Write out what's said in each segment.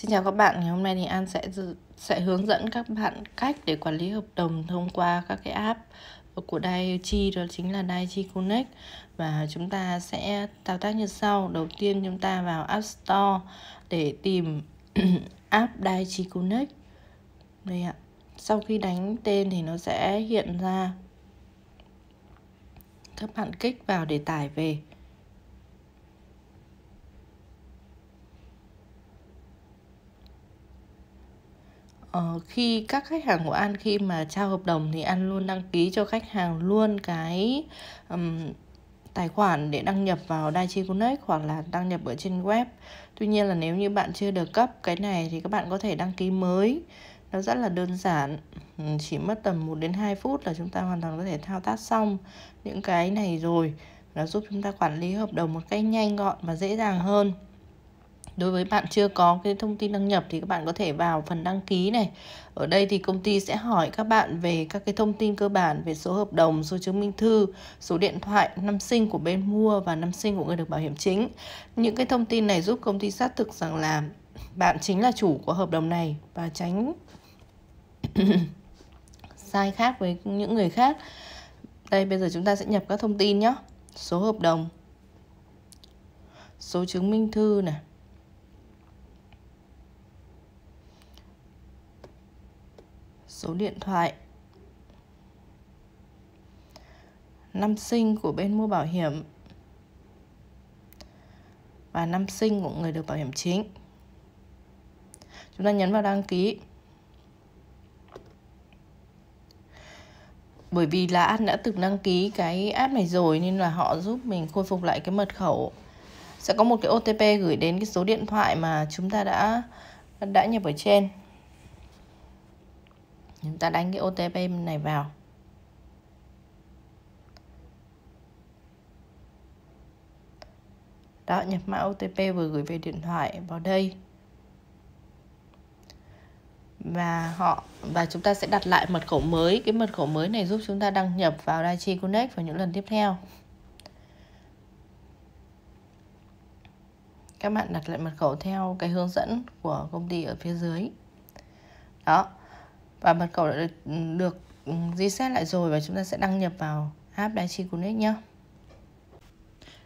Xin chào các bạn, ngày hôm nay thì An sẽ sẽ hướng dẫn các bạn cách để quản lý hợp đồng thông qua các cái app của Daiichi đó chính là Daiichi Connect và chúng ta sẽ thao tác như sau. Đầu tiên chúng ta vào App Store để tìm app Daiichi Connect. Đây ạ. Sau khi đánh tên thì nó sẽ hiện ra. Các bạn kích vào để tải về. Ờ, khi các khách hàng của an khi mà trao hợp đồng thì an luôn đăng ký cho khách hàng luôn cái um, tài khoản để đăng nhập vào Daichi Connect hoặc là đăng nhập ở trên web. Tuy nhiên là nếu như bạn chưa được cấp cái này thì các bạn có thể đăng ký mới. Nó rất là đơn giản, chỉ mất tầm 1 đến 2 phút là chúng ta hoàn toàn có thể thao tác xong những cái này rồi. Nó giúp chúng ta quản lý hợp đồng một cách nhanh gọn và dễ dàng hơn đối với bạn chưa có cái thông tin đăng nhập thì các bạn có thể vào phần đăng ký này ở đây thì công ty sẽ hỏi các bạn về các cái thông tin cơ bản về số hợp đồng số chứng minh thư số điện thoại năm sinh của bên mua và năm sinh của người được bảo hiểm chính những cái thông tin này giúp công ty xác thực rằng là bạn chính là chủ của hợp đồng này và tránh sai khác với những người khác đây bây giờ chúng ta sẽ nhập các thông tin nhé số hợp đồng số chứng minh thư này số điện thoại năm sinh của bên mua bảo hiểm và năm sinh của người được bảo hiểm chính chúng ta nhấn vào đăng ký bởi vì là anh đã từng đăng ký cái app này rồi nên là họ giúp mình khôi phục lại cái mật khẩu sẽ có một cái OTP gửi đến cái số điện thoại mà chúng ta đã đã nhập ở trên chúng ta đánh cái OTP này vào đó nhập mã OTP vừa gửi về điện thoại vào đây và họ và chúng ta sẽ đặt lại mật khẩu mới cái mật khẩu mới này giúp chúng ta đăng nhập vào Dai Chi Connect vào những lần tiếp theo các bạn đặt lại mật khẩu theo cái hướng dẫn của công ty ở phía dưới đó và mật khẩu đã được, được reset ừ, lại rồi và chúng ta sẽ đăng nhập vào app Daichi Connect nhé.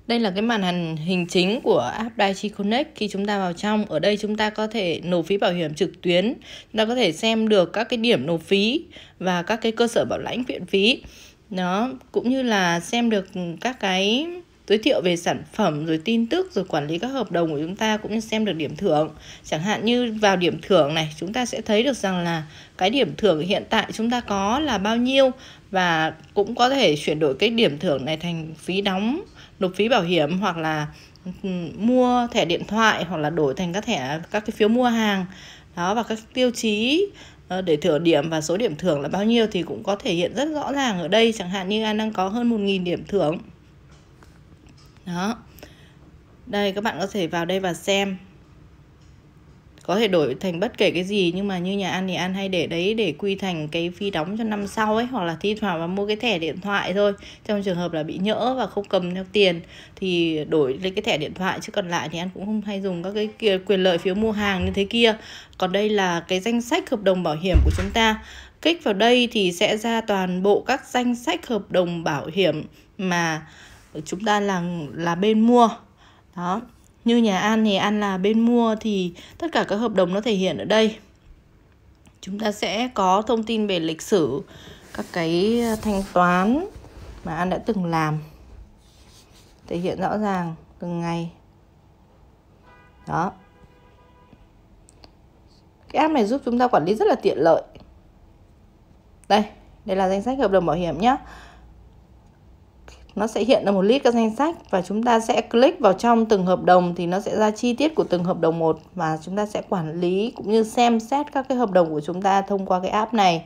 Đây là cái màn hình hình chính của app Daichi Connect khi chúng ta vào trong. Ở đây chúng ta có thể nộp phí bảo hiểm trực tuyến, chúng ta có thể xem được các cái điểm nộp phí và các cái cơ sở bảo lãnh viện phí. Đó, cũng như là xem được các cái giới thiệu về sản phẩm rồi tin tức rồi quản lý các hợp đồng của chúng ta cũng như xem được điểm thưởng chẳng hạn như vào điểm thưởng này chúng ta sẽ thấy được rằng là cái điểm thưởng hiện tại chúng ta có là bao nhiêu và cũng có thể chuyển đổi cái điểm thưởng này thành phí đóng nộp phí bảo hiểm hoặc là mua thẻ điện thoại hoặc là đổi thành các thẻ các cái phiếu mua hàng đó và các tiêu chí ờ, để thưởng điểm và số điểm thưởng là bao nhiêu thì cũng có thể hiện rất rõ ràng ở đây chẳng hạn như anh đang có hơn 1.000 điểm thưởng đó đây các bạn có thể vào đây và xem có thể đổi thành bất kể cái gì nhưng mà như nhà ăn thì ăn hay để đấy để quy thành cái phí đóng cho năm sau ấy hoặc là thi thoảng và mua cái thẻ điện thoại thôi trong trường hợp là bị nhỡ và không cầm theo tiền thì đổi lấy cái thẻ điện thoại chứ còn lại thì An cũng không hay dùng các cái quyền lợi phiếu mua hàng như thế kia còn đây là cái danh sách hợp đồng bảo hiểm của chúng ta kích vào đây thì sẽ ra toàn bộ các danh sách hợp đồng bảo hiểm mà chúng ta là là bên mua đó như nhà An thì An là bên mua thì tất cả các hợp đồng nó thể hiện ở đây chúng ta sẽ có thông tin về lịch sử các cái à, thanh toán mà An đã từng làm thể hiện rõ ràng từng ngày đó cái app này giúp chúng ta quản lý rất là tiện lợi đây đây là danh sách hợp đồng bảo hiểm nhé nó sẽ hiện ra một list các danh sách và chúng ta sẽ click vào trong từng hợp đồng thì nó sẽ ra chi tiết của từng hợp đồng một và chúng ta sẽ quản lý cũng như xem xét các cái hợp đồng của chúng ta thông qua cái app này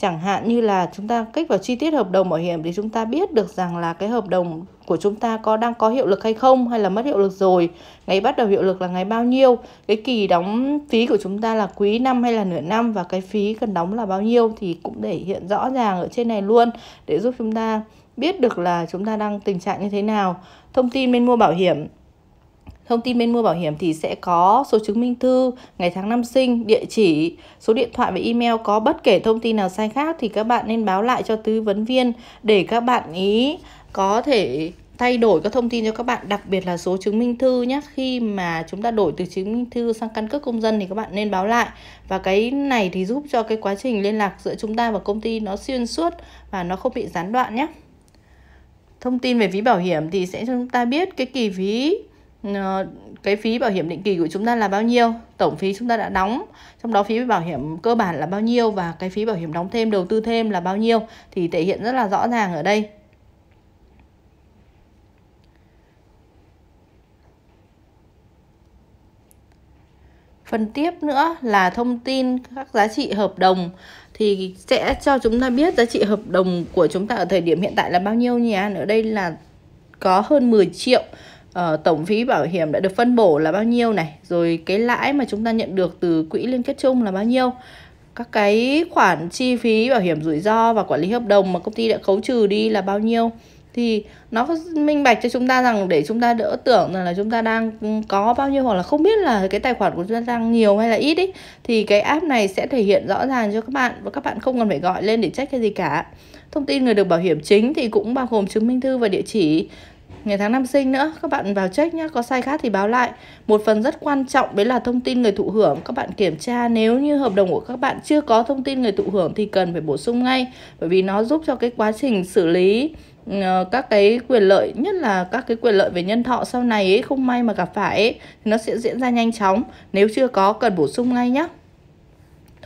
chẳng hạn như là chúng ta click vào chi tiết hợp đồng bảo hiểm thì chúng ta biết được rằng là cái hợp đồng của chúng ta có đang có hiệu lực hay không hay là mất hiệu lực rồi ngày bắt đầu hiệu lực là ngày bao nhiêu cái kỳ đóng phí của chúng ta là quý năm hay là nửa năm và cái phí cần đóng là bao nhiêu thì cũng để hiện rõ ràng ở trên này luôn để giúp chúng ta biết được là chúng ta đang tình trạng như thế nào thông tin bên mua bảo hiểm thông tin bên mua bảo hiểm thì sẽ có số chứng minh thư, ngày tháng năm sinh, địa chỉ, số điện thoại và email có bất kể thông tin nào sai khác thì các bạn nên báo lại cho tư vấn viên để các bạn ý có thể thay đổi các thông tin cho các bạn đặc biệt là số chứng minh thư nhé khi mà chúng ta đổi từ chứng minh thư sang căn cước công dân thì các bạn nên báo lại và cái này thì giúp cho cái quá trình liên lạc giữa chúng ta và công ty nó xuyên suốt và nó không bị gián đoạn nhé thông tin về phí bảo hiểm thì sẽ cho chúng ta biết cái kỳ phí ờ, cái phí bảo hiểm định kỳ của chúng ta là bao nhiêu tổng phí chúng ta đã đóng trong đó phí bảo hiểm cơ bản là bao nhiêu và cái phí bảo hiểm đóng thêm đầu tư thêm là bao nhiêu thì thể hiện rất là rõ ràng ở đây phần tiếp nữa là thông tin các giá trị hợp đồng thì sẽ cho chúng ta biết giá trị hợp đồng của chúng ta ở thời điểm hiện tại là bao nhiêu nhỉ? Ở đây là có hơn 10 triệu uh, tổng phí bảo hiểm đã được phân bổ là bao nhiêu này, rồi cái lãi mà chúng ta nhận được từ quỹ liên kết chung là bao nhiêu? Các cái khoản chi phí bảo hiểm rủi ro và quản lý hợp đồng mà công ty đã khấu trừ đi là bao nhiêu? thì nó minh bạch cho chúng ta rằng để chúng ta đỡ tưởng là, chúng ta đang có bao nhiêu hoặc là không biết là cái tài khoản của chúng ta đang nhiều hay là ít ý thì cái app này sẽ thể hiện rõ ràng cho các bạn và các bạn không cần phải gọi lên để check cái gì cả thông tin người được bảo hiểm chính thì cũng bao gồm chứng minh thư và địa chỉ ngày tháng năm sinh nữa các bạn vào check nhé có sai khác thì báo lại một phần rất quan trọng đấy là thông tin người thụ hưởng các bạn kiểm tra nếu như hợp đồng của các bạn chưa có thông tin người thụ hưởng thì cần phải bổ sung ngay bởi vì nó giúp cho cái quá trình xử lý ờ, các cái quyền lợi nhất là các cái quyền lợi về nhân thọ sau này ấy không may mà gặp phải ấy, thì nó sẽ diễn ra nhanh chóng nếu chưa có cần bổ sung ngay nhé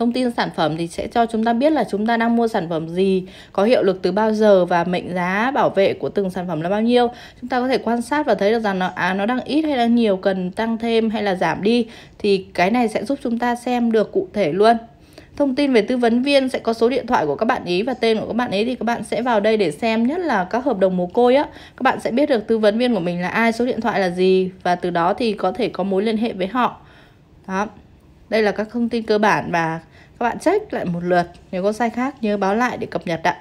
thông tin sản phẩm thì sẽ cho chúng ta biết là chúng ta đang mua sản phẩm gì có hiệu lực từ bao giờ và mệnh giá bảo vệ của từng sản phẩm là bao nhiêu chúng ta có thể quan sát và thấy được rằng nó à, nó đang ít hay đang nhiều cần tăng thêm hay là giảm đi thì cái này sẽ giúp chúng ta xem được cụ thể luôn thông tin về tư vấn viên sẽ có số điện thoại của các bạn ý và tên của các bạn ấy thì các bạn sẽ vào đây để xem nhất là các hợp đồng mồ côi á các bạn sẽ biết được tư vấn viên của mình là ai số điện thoại là gì và từ đó thì có thể có mối liên hệ với họ đó đây là các thông tin cơ bản và các bạn check lại một lượt. Nếu có sai khác nhớ báo lại để cập nhật ạ.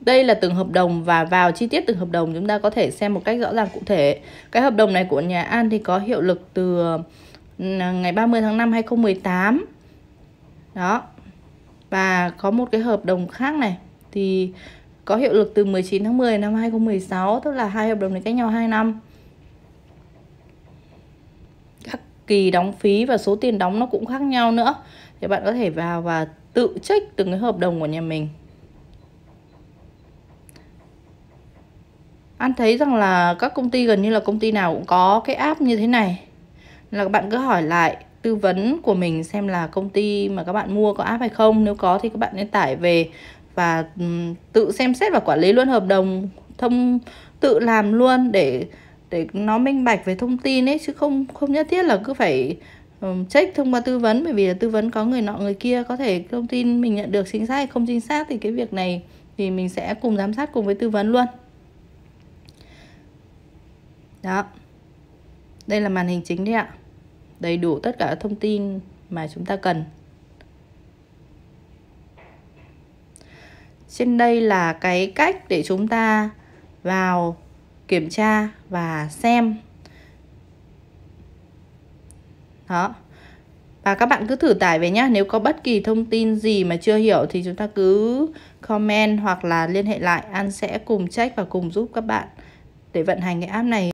Đây là từng hợp đồng và vào chi tiết từng hợp đồng chúng ta có thể xem một cách rõ ràng cụ thể. Cái hợp đồng này của nhà An thì có hiệu lực từ ừ, ngày 30 tháng 5 2018. Đó. Và có một cái hợp đồng khác này thì có hiệu lực từ 19 tháng 10 năm 2016, tức là hai hợp đồng này cách nhau 2 năm. kỳ đóng phí và số tiền đóng nó cũng khác nhau nữa thì bạn có thể vào và tự check từng cái hợp đồng của nhà mình An thấy rằng là các công ty gần như là công ty nào cũng có cái app như thế này là bạn cứ hỏi lại tư vấn của mình xem là công ty mà các bạn mua có app hay không nếu có thì các bạn nên tải về và tự xem xét và quản lý luôn hợp đồng thông tự làm luôn để để nó minh bạch về thông tin ấy chứ không không nhất thiết là cứ phải check thông qua tư vấn bởi vì là tư vấn có người nọ người kia có thể thông tin mình nhận được chính xác hay không chính xác thì cái việc này thì mình sẽ cùng giám sát cùng với tư vấn luôn đó đây là màn hình chính đấy ạ đầy đủ tất cả thông tin mà chúng ta cần trên đây là cái cách để chúng ta vào kiểm tra và xem đó và các bạn cứ thử tải về nhé. nếu có bất kỳ thông tin gì mà chưa hiểu thì chúng ta cứ comment hoặc là liên hệ lại An sẽ cùng check và cùng giúp các bạn để vận hành cái app này